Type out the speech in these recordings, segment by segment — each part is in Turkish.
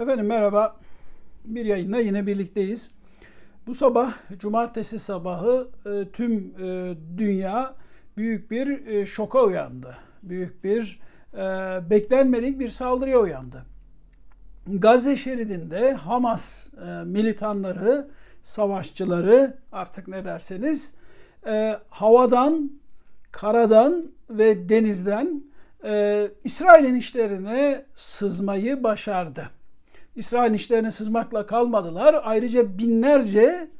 Efendim merhaba. Bir yayında yine birlikteyiz. Bu sabah cumartesi sabahı e, tüm e, dünya büyük bir e, şoka uyandı. Büyük bir beklenmedik bir saldırıya uyandı. Gazze şeridinde Hamas militanları, savaşçıları artık ne derseniz havadan, karadan ve denizden İsrail'in işlerine sızmayı başardı. İsrail işlerine sızmakla kalmadılar. Ayrıca binlerce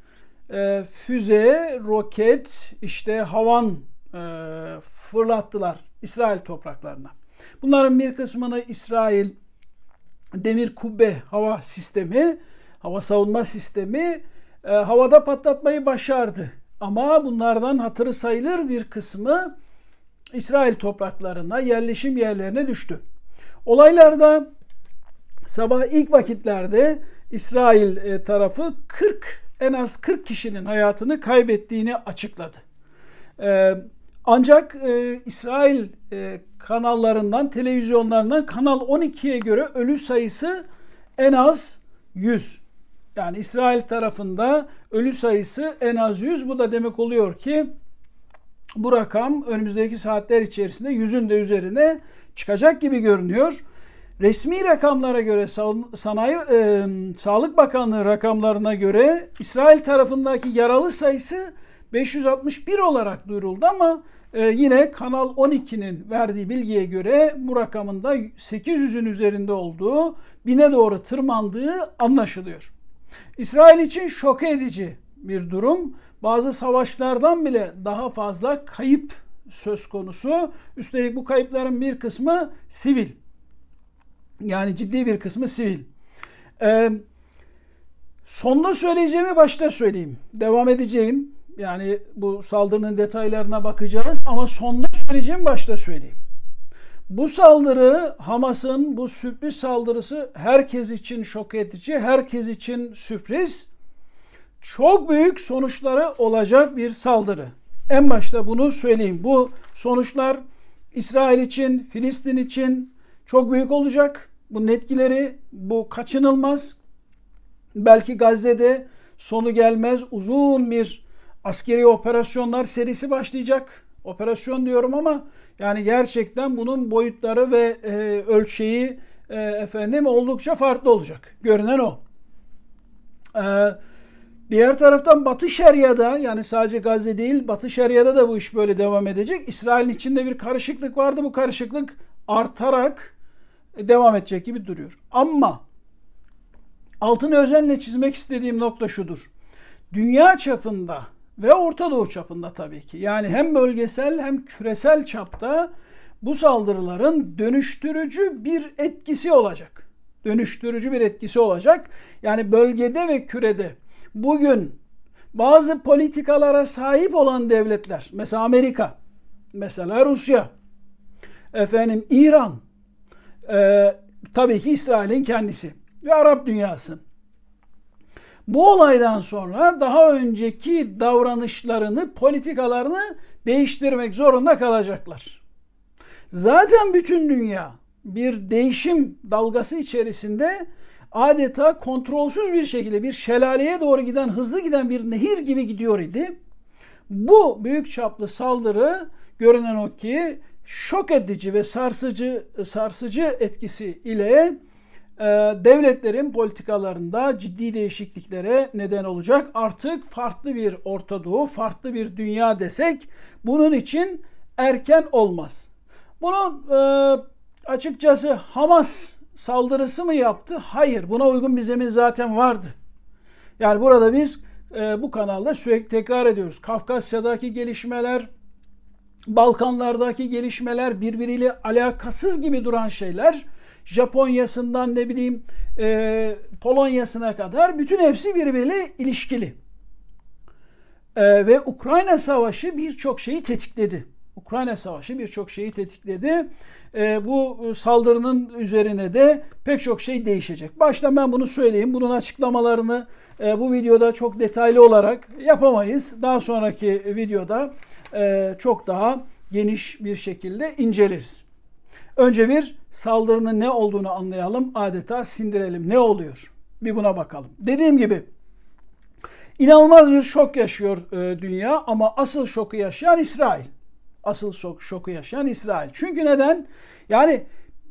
e, füze, roket, işte havan e, fırlattılar İsrail topraklarına. Bunların bir kısmını İsrail demir kubbe hava sistemi, hava savunma sistemi e, havada patlatmayı başardı. Ama bunlardan hatırı sayılır bir kısmı İsrail topraklarına, yerleşim yerlerine düştü. Olaylarda sabah ilk vakitlerde İsrail e, tarafı 40 en az 40 kişinin hayatını kaybettiğini açıkladı. E, ancak e, İsrail kanallarından, televizyonlarından Kanal 12'ye göre ölü sayısı en az 100. Yani İsrail tarafında ölü sayısı en az 100. Bu da demek oluyor ki bu rakam önümüzdeki saatler içerisinde 100'ün de üzerine çıkacak gibi görünüyor. Resmi rakamlara göre Sanayi e, Sağlık Bakanlığı rakamlarına göre İsrail tarafındaki yaralı sayısı 561 olarak duyuruldu ama e, yine Kanal 12'nin verdiği bilgiye göre bu rakamın da 800'ün üzerinde olduğu, bine doğru tırmandığı anlaşılıyor. İsrail için şok edici bir durum. Bazı savaşlardan bile daha fazla kayıp söz konusu. Üstelik bu kayıpların bir kısmı sivil. Yani ciddi bir kısmı sivil. Ee, sonda söyleyeceğimi başta söyleyeyim. Devam edeceğim. Yani bu saldırının detaylarına bakacağız ama sonda söyleyeceğimi başta söyleyeyim. Bu saldırı Hamas'ın bu sürpriz saldırısı herkes için şok edici, herkes için sürpriz. Çok büyük sonuçları olacak bir saldırı. En başta bunu söyleyeyim. Bu sonuçlar İsrail için, Filistin için çok büyük olacak bunun etkileri bu kaçınılmaz. Belki Gazze'de sonu gelmez uzun bir askeri operasyonlar serisi başlayacak. Operasyon diyorum ama yani gerçekten bunun boyutları ve e, ölçeği e, efendim oldukça farklı olacak. Görünen o. E, diğer taraftan Batı Şeria'da yani sadece Gazze değil Batı Şeria'da da bu iş böyle devam edecek. İsrail'in içinde bir karışıklık vardı. Bu karışıklık artarak e, devam edecek gibi duruyor. Ama altını özenle çizmek istediğim nokta şudur. Dünya çapında ve Orta Doğu çapında tabii ki yani hem bölgesel hem küresel çapta bu saldırıların dönüştürücü bir etkisi olacak. Dönüştürücü bir etkisi olacak. Yani bölgede ve kürede bugün bazı politikalara sahip olan devletler mesela Amerika, mesela Rusya, efendim İran ee, tabii ki İsrail'in kendisi ve Arap dünyası. Bu olaydan sonra daha önceki davranışlarını, politikalarını değiştirmek zorunda kalacaklar. Zaten bütün dünya bir değişim dalgası içerisinde adeta kontrolsüz bir şekilde bir şelaleye doğru giden, hızlı giden bir nehir gibi gidiyor idi. Bu büyük çaplı saldırı görünen o ki şok edici ve sarsıcı sarsıcı etkisi ile e, devletlerin politikalarında ciddi değişikliklere neden olacak. Artık farklı bir Orta Doğu, farklı bir dünya desek bunun için erken olmaz. Bunu e, açıkçası Hamas saldırısı mı yaptı? Hayır. Buna uygun bir zemin zaten vardı. Yani burada biz e, bu kanalda sürekli tekrar ediyoruz. Kafkasya'daki gelişmeler, Balkanlardaki gelişmeler birbiriyle alakasız gibi duran şeyler Japonya'sından ne bileyim e, Polonya'sına kadar bütün hepsi birbiriyle ilişkili. E, ve Ukrayna Savaşı birçok şeyi tetikledi. Ukrayna Savaşı birçok şeyi tetikledi. E, bu saldırının üzerine de pek çok şey değişecek. Başta ben bunu söyleyeyim. Bunun açıklamalarını e, bu videoda çok detaylı olarak yapamayız. Daha sonraki videoda e, çok daha geniş bir şekilde inceleriz. Önce bir saldırının ne olduğunu anlayalım, adeta sindirelim. Ne oluyor? Bir buna bakalım. Dediğim gibi inanılmaz bir şok yaşıyor e, dünya ama asıl şoku yaşayan İsrail. Asıl şok, şoku yaşayan İsrail. Çünkü neden? Yani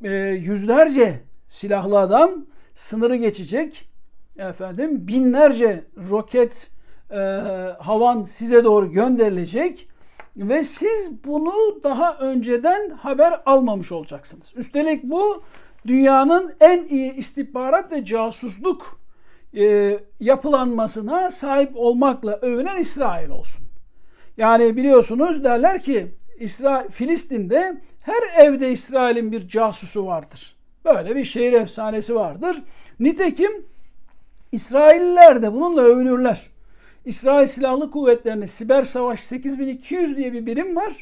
e, yüzlerce silahlı adam sınırı geçecek. Efendim binlerce roket havan size doğru gönderilecek ve siz bunu daha önceden haber almamış olacaksınız. Üstelik bu dünyanın en iyi istihbarat ve casusluk e, yapılanmasına sahip olmakla övünen İsrail olsun. Yani biliyorsunuz derler ki İsra Filistin'de her evde İsrail'in bir casusu vardır. Böyle bir şehir efsanesi vardır. Nitekim İsrailliler de bununla övünürler. İsrail Silahlı Kuvvetleri'nin siber savaş 8200 diye bir birim var.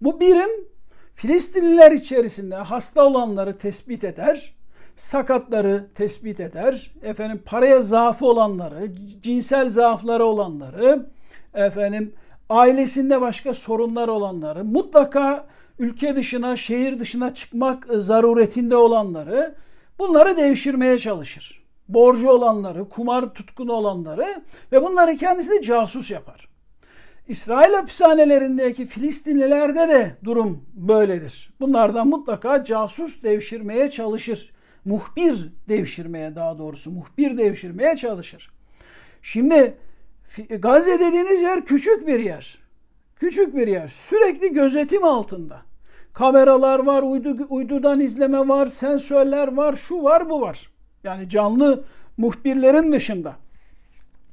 Bu birim Filistinliler içerisinde hasta olanları tespit eder, sakatları tespit eder, efendim paraya zaafı olanları, cinsel zaafları olanları, efendim ailesinde başka sorunlar olanları, mutlaka ülke dışına, şehir dışına çıkmak e, zaruretinde olanları bunları devşirmeye çalışır borcu olanları, kumar tutkunu olanları ve bunları kendisi de casus yapar. İsrail hapishanelerindeki Filistinlilerde de durum böyledir. Bunlardan mutlaka casus devşirmeye çalışır. Muhbir devşirmeye daha doğrusu muhbir devşirmeye çalışır. Şimdi Gazze dediğiniz yer küçük bir yer. Küçük bir yer. Sürekli gözetim altında. Kameralar var, uydu, uydudan izleme var, sensörler var, şu var, bu var. Yani canlı muhbirlerin dışında.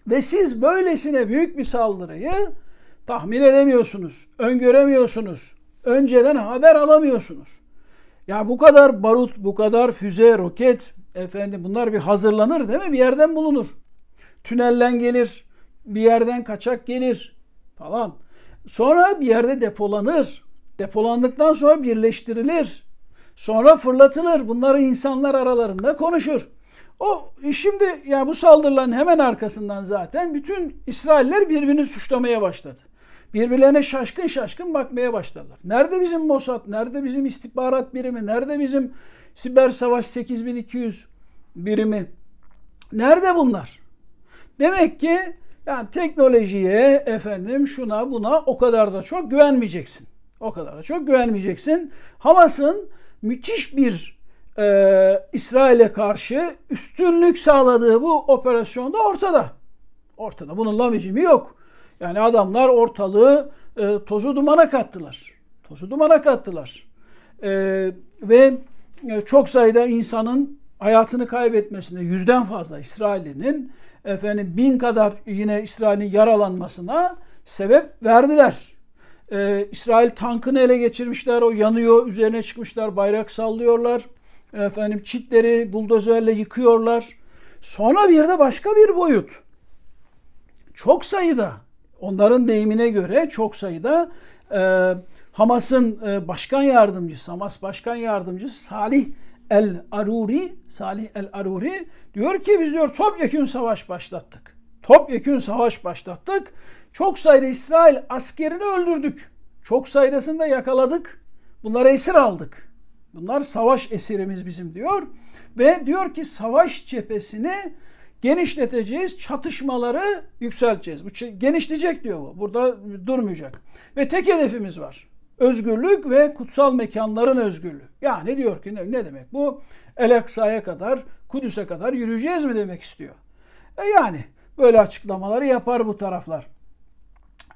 Ve siz böylesine büyük bir saldırıyı tahmin edemiyorsunuz, öngöremiyorsunuz, önceden haber alamıyorsunuz. Ya bu kadar barut, bu kadar füze, roket, efendim bunlar bir hazırlanır değil mi? Bir yerden bulunur. tünellen gelir, bir yerden kaçak gelir falan. Sonra bir yerde depolanır. Depolandıktan sonra birleştirilir. Sonra fırlatılır. Bunları insanlar aralarında konuşur. O e, şimdi ya yani bu saldırıların hemen arkasından zaten bütün İsrailler birbirini suçlamaya başladı. Birbirlerine şaşkın şaşkın bakmaya başladılar. Nerede bizim Mossad, nerede bizim istihbarat birimi, nerede bizim siber savaş 8200 birimi? Nerede bunlar? Demek ki yani teknolojiye efendim şuna buna o kadar da çok güvenmeyeceksin. O kadar da çok güvenmeyeceksin. Hamas'ın müthiş bir e, İsrail'e karşı üstünlük sağladığı bu operasyonda ortada. Ortada. Bunun lamicimi yok. Yani adamlar ortalığı e, tozu dumana kattılar. Tozu dumana kattılar. E, ve e, çok sayıda insanın hayatını kaybetmesine yüzden fazla İsrail'in efendim bin kadar yine İsrail'in yaralanmasına sebep verdiler. Ee, İsrail tankını ele geçirmişler. O yanıyor. Üzerine çıkmışlar. Bayrak sallıyorlar. Efendim çitleri buldozerle yıkıyorlar. Sonra bir de başka bir boyut. Çok sayıda, onların deyimine göre çok sayıda e, Hamas'ın e, başkan yardımcısı, Hamas başkan yardımcısı Salih El Aruri, Salih El Aruri diyor ki biz diyor topyekün savaş başlattık. Topyekün savaş başlattık. Çok sayıda İsrail askerini öldürdük. Çok sayısını da yakaladık. Bunlara esir aldık. Bunlar savaş esirimiz bizim diyor. Ve diyor ki savaş cephesini genişleteceğiz, çatışmaları yükselteceğiz. Bu genişleyecek diyor bu. Burada durmayacak. Ve tek hedefimiz var. Özgürlük ve kutsal mekanların özgürlüğü. Yani diyor ki ne, demek bu? El Aksa'ya kadar, Kudüs'e kadar yürüyeceğiz mi demek istiyor. E yani böyle açıklamaları yapar bu taraflar.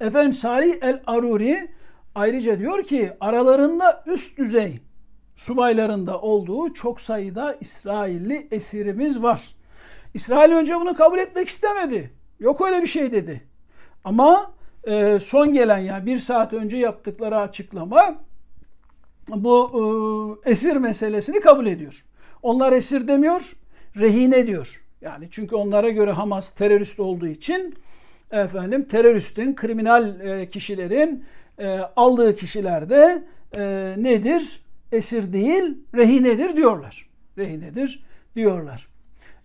Efendim Salih El Aruri ayrıca diyor ki aralarında üst düzey subaylarında olduğu çok sayıda İsrailli esirimiz var. İsrail önce bunu kabul etmek istemedi. Yok öyle bir şey dedi. Ama e, son gelen yani bir saat önce yaptıkları açıklama bu e, esir meselesini kabul ediyor. Onlar esir demiyor, rehine diyor. Yani çünkü onlara göre Hamas terörist olduğu için efendim teröristin, kriminal e, kişilerin e, aldığı kişilerde e, nedir? esir değil rehinedir diyorlar. Rehinedir diyorlar.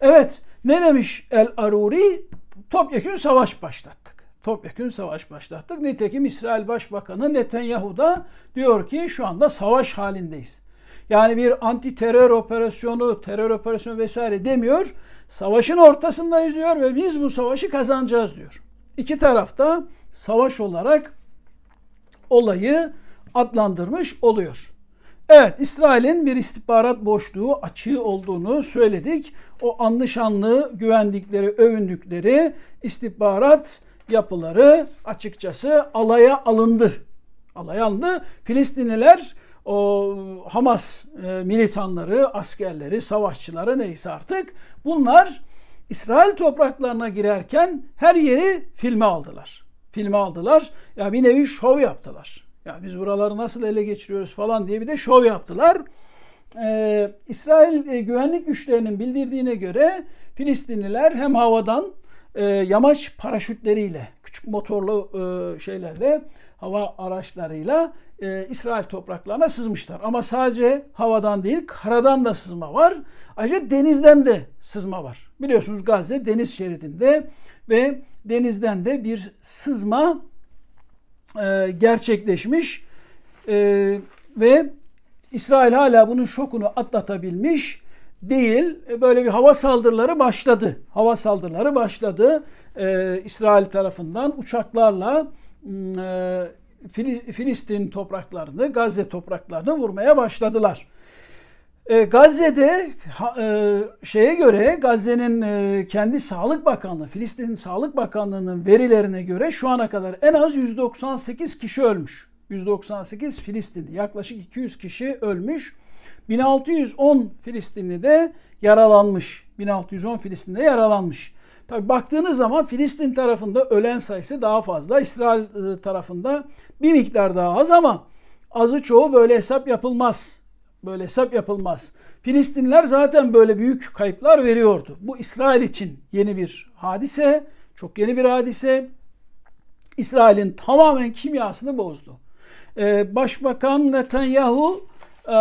Evet ne demiş El-Aruri? Topyekün savaş başlattık. Topyekün savaş başlattık. Nitekim İsrail Başbakanı Netanyahu da diyor ki şu anda savaş halindeyiz. Yani bir anti terör operasyonu, terör operasyonu vesaire demiyor. Savaşın ortasında diyor ve biz bu savaşı kazanacağız diyor. İki tarafta savaş olarak olayı adlandırmış oluyor. Evet İsrail'in bir istihbarat boşluğu açığı olduğunu söyledik. O anlışanlı güvendikleri, övündükleri istihbarat yapıları açıkçası alaya alındı. Alaya alındı. Filistinliler o Hamas e, militanları, askerleri, savaşçıları neyse artık bunlar İsrail topraklarına girerken her yeri filme aldılar. Filme aldılar. Ya yani bir nevi şov yaptılar. Ya biz buraları nasıl ele geçiriyoruz falan diye bir de şov yaptılar. Ee, İsrail e, güvenlik güçlerinin bildirdiğine göre Filistinliler hem havadan e, yamaç paraşütleriyle, küçük motorlu e, şeylerle, hava araçlarıyla e, İsrail topraklarına sızmışlar. Ama sadece havadan değil, karadan da sızma var. Ayrıca denizden de sızma var. Biliyorsunuz Gazze deniz şeridinde ve denizden de bir sızma e, gerçekleşmiş e, ve İsrail hala bunun şokunu atlatabilmiş değil. E, böyle bir hava saldırıları başladı. Hava saldırıları başladı. İsrail tarafından uçaklarla mm, Filistin topraklarını, Gazze topraklarını vurmaya başladılar. E, Gazze'de ha, e, şeye göre Gazze'nin e, kendi Sağlık Bakanlığı, Filistin Sağlık Bakanlığı'nın verilerine göre şu ana kadar en az 198 kişi ölmüş. 198 Filistinli, yaklaşık 200 kişi ölmüş. 1610 Filistinli de yaralanmış. 1610 Filistinli de yaralanmış. Tabi baktığınız zaman Filistin tarafında ölen sayısı daha fazla. İsrail e, tarafında bir miktar daha az ama azı çoğu böyle hesap yapılmaz. Böyle hesap yapılmaz. Filistinler zaten böyle büyük kayıplar veriyordu. Bu İsrail için yeni bir hadise, çok yeni bir hadise. İsrail'in tamamen kimyasını bozdu. Ee, Başbakan Netanyahu e,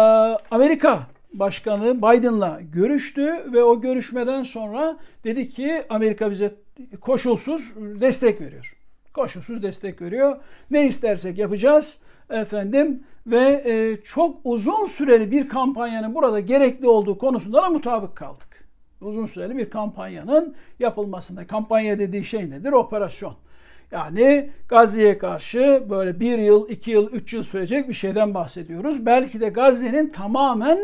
Amerika Başkanı Biden'la görüştü ve o görüşmeden sonra dedi ki Amerika bize koşulsuz destek veriyor. Koşulsuz destek veriyor. Ne istersek yapacağız efendim ve e, çok uzun süreli bir kampanyanın burada gerekli olduğu konusunda da mutabık kaldık. Uzun süreli bir kampanyanın yapılmasında kampanya dediği şey nedir? Operasyon. Yani Gazze'ye karşı böyle bir yıl, iki yıl, üç yıl sürecek bir şeyden bahsediyoruz. Belki de Gazze'nin tamamen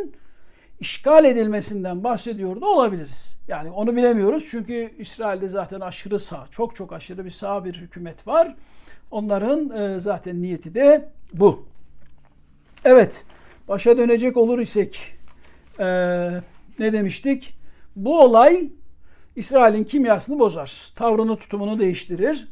işgal edilmesinden bahsediyor da olabiliriz. Yani onu bilemiyoruz çünkü İsrail'de zaten aşırı sağ, çok çok aşırı bir sağ bir hükümet var. Onların e, zaten niyeti de bu. Evet. Başa dönecek olur isek ee, ne demiştik? Bu olay İsrail'in kimyasını bozar. Tavrını tutumunu değiştirir.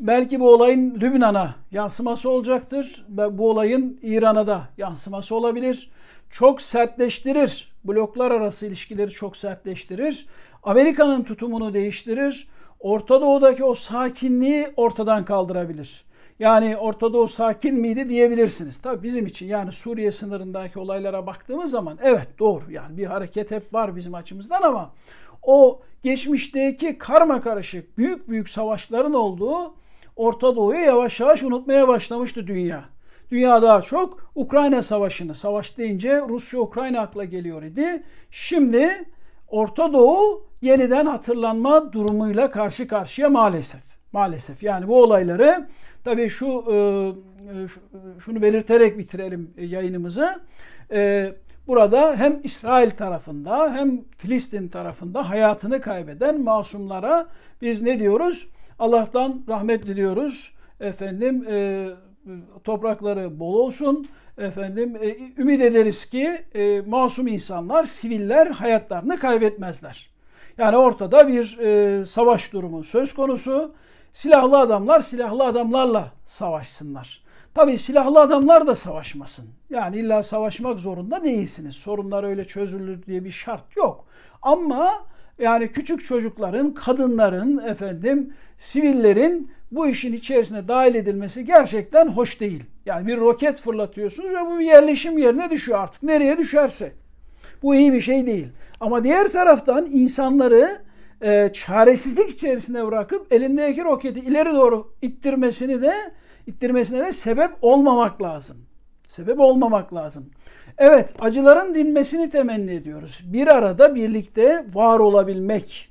Belki bu olayın Lübnan'a yansıması olacaktır. Ve bu olayın İran'a da yansıması olabilir. Çok sertleştirir. Bloklar arası ilişkileri çok sertleştirir. Amerika'nın tutumunu değiştirir. Orta Doğu'daki o sakinliği ortadan kaldırabilir. Yani Orta Doğu sakin miydi diyebilirsiniz. Tabii bizim için yani Suriye sınırındaki olaylara baktığımız zaman evet doğru yani bir hareket hep var bizim açımızdan ama o geçmişteki karma karışık büyük büyük savaşların olduğu Orta Doğu'yu yavaş yavaş unutmaya başlamıştı dünya. Dünya daha çok Ukrayna Savaşı'nı, savaş deyince Rusya-Ukrayna akla geliyor idi. Şimdi Orta Doğu yeniden hatırlanma durumuyla karşı karşıya maalesef. Maalesef yani bu olayları Tabii şu e, e, e, şunu belirterek bitirelim yayınımızı. Burada hem İsrail tarafında hem Filistin tarafında hayatını kaybeden masumlara biz ne diyoruz? Allah'tan rahmet diliyoruz. Efendim toprakları bol olsun. Efendim ümit ederiz ki masum insanlar, siviller hayatlarını kaybetmezler. Yani ortada bir e, savaş durumu söz konusu silahlı adamlar silahlı adamlarla savaşsınlar. Tabi silahlı adamlar da savaşmasın. Yani illa savaşmak zorunda değilsiniz. Sorunlar öyle çözülür diye bir şart yok. Ama yani küçük çocukların, kadınların, efendim, sivillerin bu işin içerisine dahil edilmesi gerçekten hoş değil. Yani bir roket fırlatıyorsunuz ve bu bir yerleşim yerine düşüyor artık. Nereye düşerse. Bu iyi bir şey değil. Ama diğer taraftan insanları e, çaresizlik içerisinde bırakıp elindeki roketi ileri doğru ittirmesini de ittirmesine de sebep olmamak lazım. Sebep olmamak lazım. Evet, acıların dinmesini temenni ediyoruz. Bir arada birlikte var olabilmek.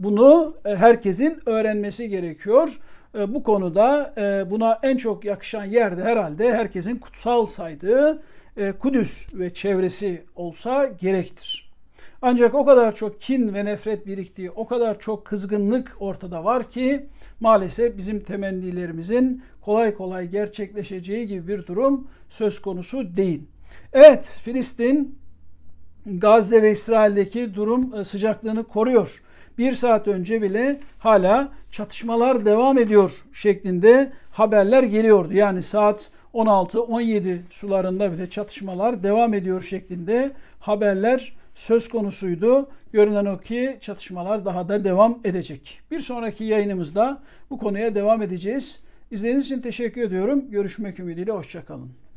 Bunu e, herkesin öğrenmesi gerekiyor. E, bu konuda e, buna en çok yakışan yerde herhalde herkesin kutsal saydığı Kudüs ve çevresi olsa gerektir. Ancak o kadar çok kin ve nefret biriktiği, o kadar çok kızgınlık ortada var ki maalesef bizim temennilerimizin kolay kolay gerçekleşeceği gibi bir durum söz konusu değil. Evet, Filistin Gazze ve İsrail'deki durum e, sıcaklığını koruyor. Bir saat önce bile hala çatışmalar devam ediyor şeklinde haberler geliyordu. Yani saat 16-17 sularında bile çatışmalar devam ediyor şeklinde haberler söz konusuydu. Görünen o ki çatışmalar daha da devam edecek. Bir sonraki yayınımızda bu konuya devam edeceğiz. İzlediğiniz için teşekkür ediyorum. Görüşmek ümidiyle hoşçakalın.